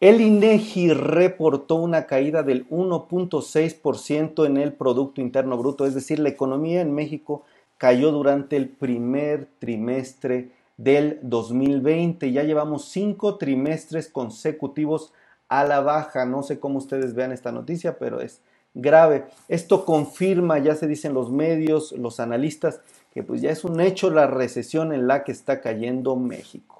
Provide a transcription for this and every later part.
El INEGI e reportó una caída del 1.6% en el Producto Interno Bruto, es decir, la economía en México cayó durante el primer trimestre del 2020. Ya llevamos cinco trimestres consecutivos a la baja. No sé cómo ustedes vean esta noticia, pero es grave. Esto confirma, ya se dicen los medios, los analistas, que pues ya es un hecho la recesión en la que está cayendo México.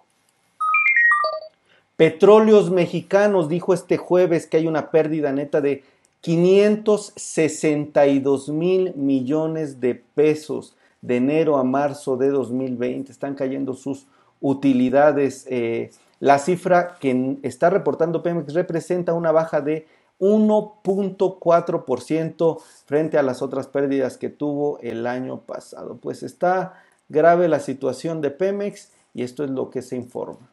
Petróleos Mexicanos dijo este jueves que hay una pérdida neta de 562 mil millones de pesos de enero a marzo de 2020. Están cayendo sus utilidades. Eh, la cifra que está reportando Pemex representa una baja de 1.4% frente a las otras pérdidas que tuvo el año pasado. Pues está grave la situación de Pemex y esto es lo que se informa.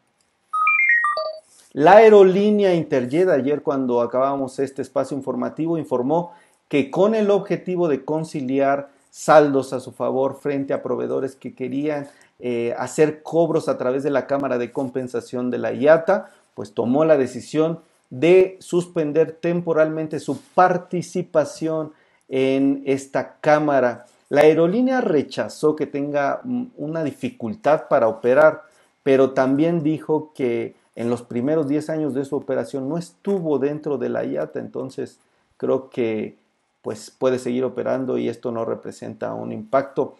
La aerolínea Interjet ayer cuando acabamos este espacio informativo informó que con el objetivo de conciliar saldos a su favor frente a proveedores que querían eh, hacer cobros a través de la Cámara de Compensación de la IATA, pues tomó la decisión de suspender temporalmente su participación en esta Cámara. La aerolínea rechazó que tenga mm, una dificultad para operar, pero también dijo que en los primeros 10 años de su operación no estuvo dentro de la IATA, entonces creo que pues puede seguir operando y esto no representa un impacto.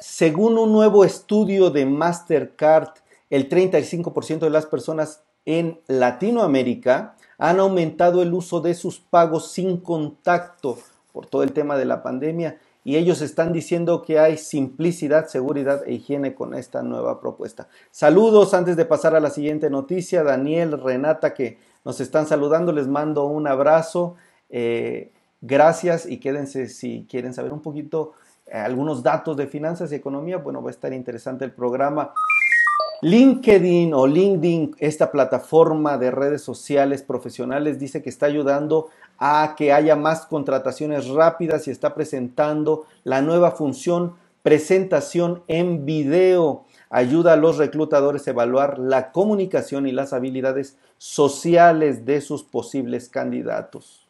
Según un nuevo estudio de Mastercard, el 35% de las personas en Latinoamérica han aumentado el uso de sus pagos sin contacto por todo el tema de la pandemia y ellos están diciendo que hay simplicidad, seguridad e higiene con esta nueva propuesta. Saludos antes de pasar a la siguiente noticia, Daniel, Renata que nos están saludando, les mando un abrazo, eh, gracias y quédense si quieren saber un poquito eh, algunos datos de finanzas y economía, bueno, va a estar interesante el programa. LinkedIn o LinkedIn, esta plataforma de redes sociales profesionales, dice que está ayudando a que haya más contrataciones rápidas y está presentando la nueva función presentación en video. Ayuda a los reclutadores a evaluar la comunicación y las habilidades sociales de sus posibles candidatos.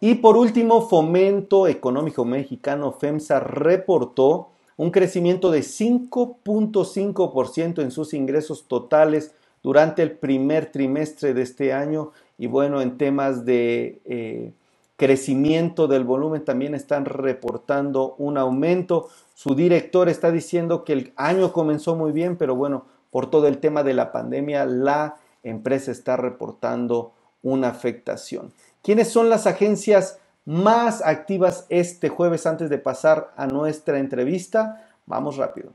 Y por último, Fomento Económico Mexicano FEMSA reportó un crecimiento de 5.5% en sus ingresos totales durante el primer trimestre de este año y bueno, en temas de eh, crecimiento del volumen también están reportando un aumento. Su director está diciendo que el año comenzó muy bien, pero bueno, por todo el tema de la pandemia, la empresa está reportando una afectación. ¿Quiénes son las agencias más activas este jueves antes de pasar a nuestra entrevista. Vamos rápido.